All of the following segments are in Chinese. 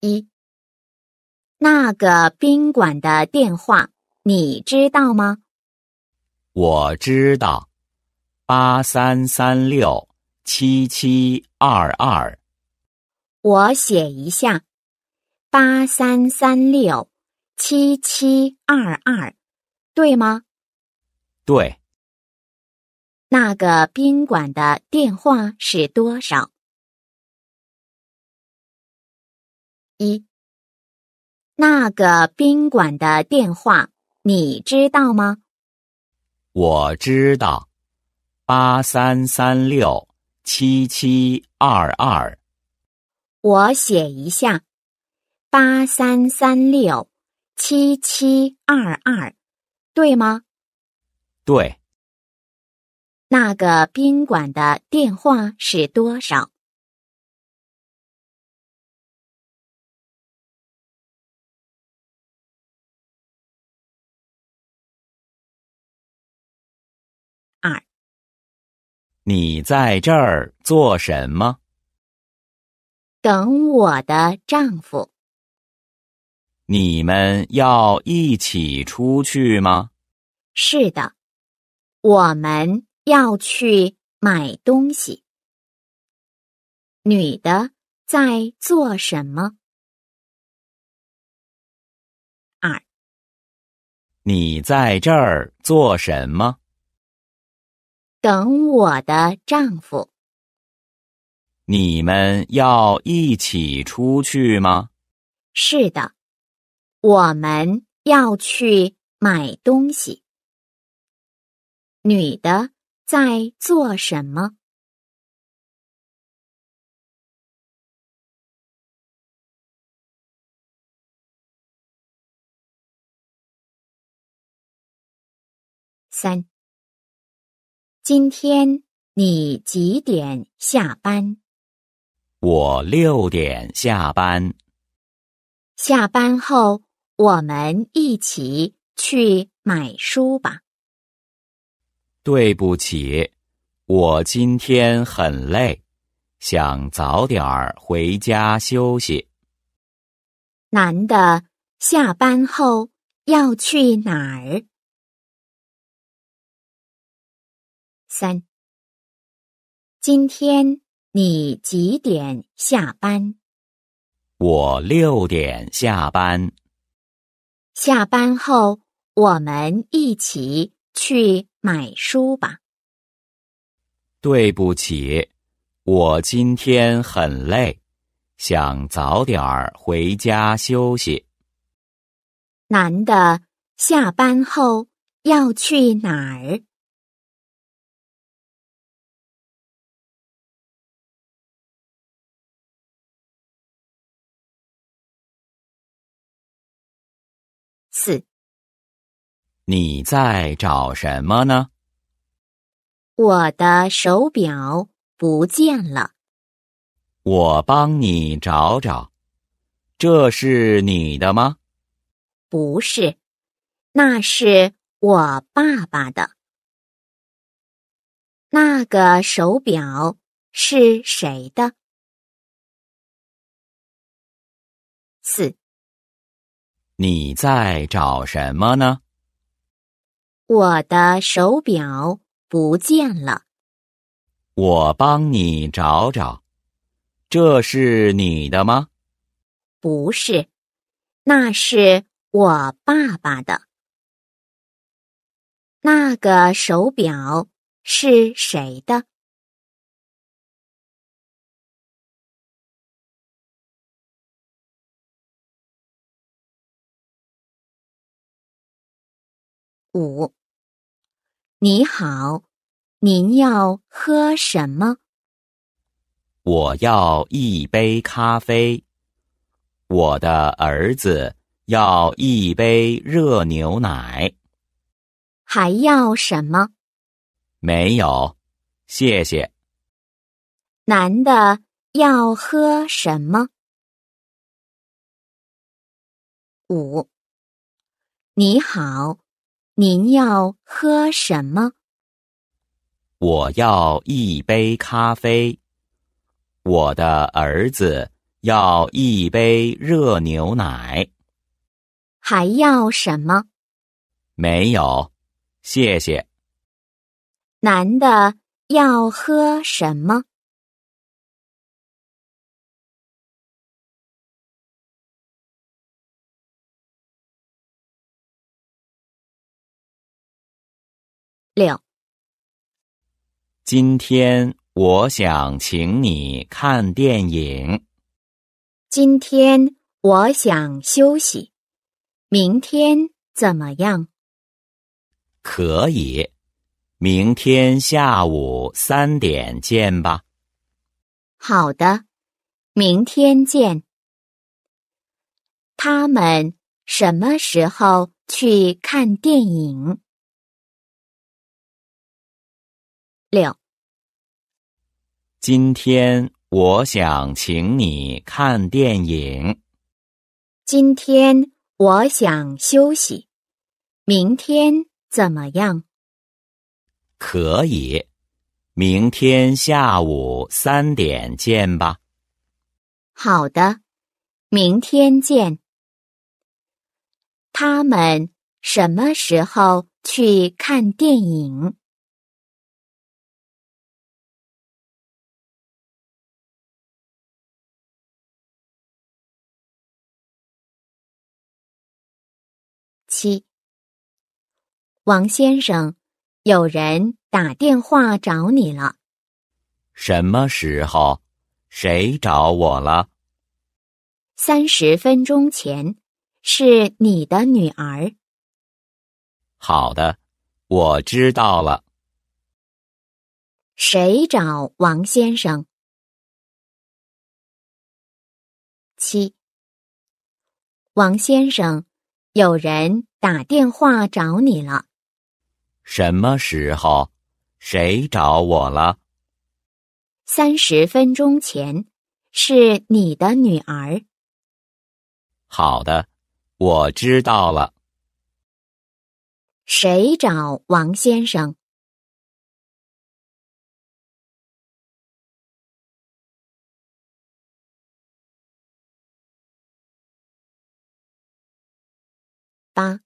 一，那个宾馆的电话你知道吗？我知道，八三三六七七二二。我写一下，八三三六七七二二，对吗？对。那个宾馆的电话是多少？一，那个宾馆的电话你知道吗？我知道，八三三六七七二二。我写一下，八三三六七七二二，对吗？对。那个宾馆的电话是多少？你在这儿做什么？等我的丈夫。你们要一起出去吗？是的，我们要去买东西。女的在做什么？二。你在这儿做什么？等我的丈夫。你们要一起出去吗？是的，我们要去买东西。女的在做什么？三。今天你几点下班？我六点下班。下班后我们一起去买书吧。对不起，我今天很累，想早点儿回家休息。男的，下班后要去哪儿？三，今天你几点下班？我六点下班。下班后我们一起去买书吧。对不起，我今天很累，想早点儿回家休息。男的，下班后要去哪儿？四，你在找什么呢？我的手表不见了。我帮你找找。这是你的吗？不是，那是我爸爸的。那个手表是谁的？四。你在找什么呢？我的手表不见了。我帮你找找。这是你的吗？不是，那是我爸爸的。那个手表是谁的？五，你好，您要喝什么？我要一杯咖啡。我的儿子要一杯热牛奶。还要什么？没有，谢谢。男的要喝什么？五，你好。您要喝什么？我要一杯咖啡。我的儿子要一杯热牛奶。还要什么？没有，谢谢。男的要喝什么？六，今天我想请你看电影。今天我想休息，明天怎么样？可以，明天下午三点见吧。好的，明天见。他们什么时候去看电影？六，今天我想请你看电影。今天我想休息，明天怎么样？可以，明天下午三点见吧。好的，明天见。他们什么时候去看电影？七，王先生，有人打电话找你了。什么时候？谁找我了？三十分钟前，是你的女儿。好的，我知道了。谁找王先生？七，王先生，有人。打电话找你了，什么时候？谁找我了？三十分钟前，是你的女儿。好的，我知道了。谁找王先生？八。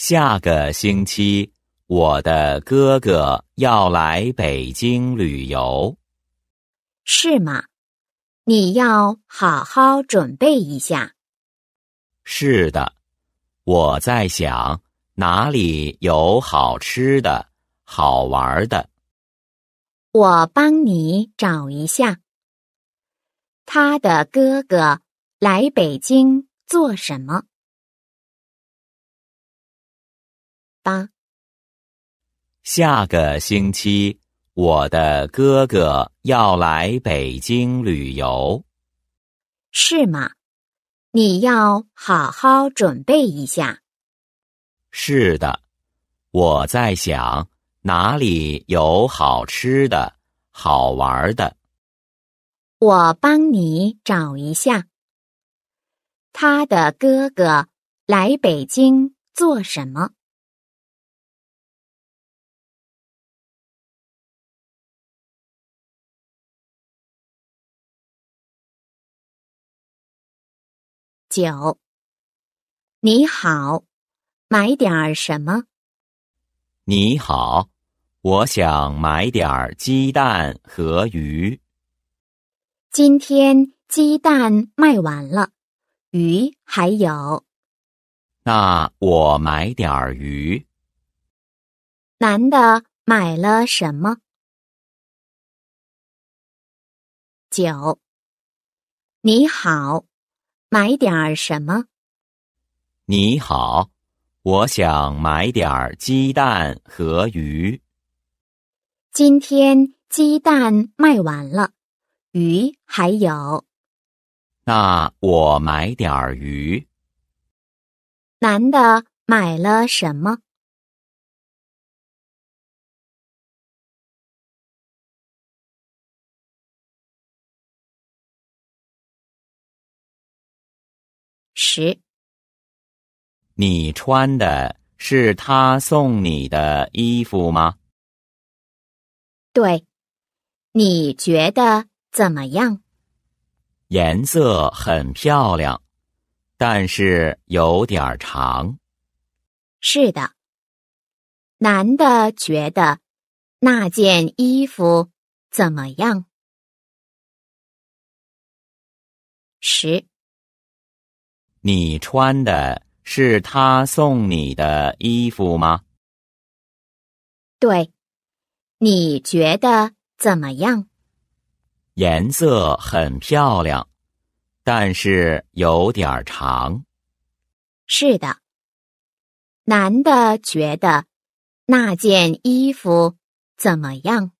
下个星期，我的哥哥要来北京旅游，是吗？你要好好准备一下。是的，我在想哪里有好吃的、好玩的。我帮你找一下。他的哥哥来北京做什么？八，下个星期我的哥哥要来北京旅游，是吗？你要好好准备一下。是的，我在想哪里有好吃的、好玩的。我帮你找一下。他的哥哥来北京做什么？九，你好，买点儿什么？你好，我想买点儿鸡蛋和鱼。今天鸡蛋卖完了，鱼还有。那我买点儿鱼。男的买了什么？九，你好。买点儿什么？你好，我想买点儿鸡蛋和鱼。今天鸡蛋卖完了，鱼还有。那我买点儿鱼。男的买了什么？十，你穿的是他送你的衣服吗？对，你觉得怎么样？颜色很漂亮，但是有点长。是的，男的觉得那件衣服怎么样？十。你穿的是他送你的衣服吗？对，你觉得怎么样？颜色很漂亮，但是有点长。是的，男的觉得那件衣服怎么样？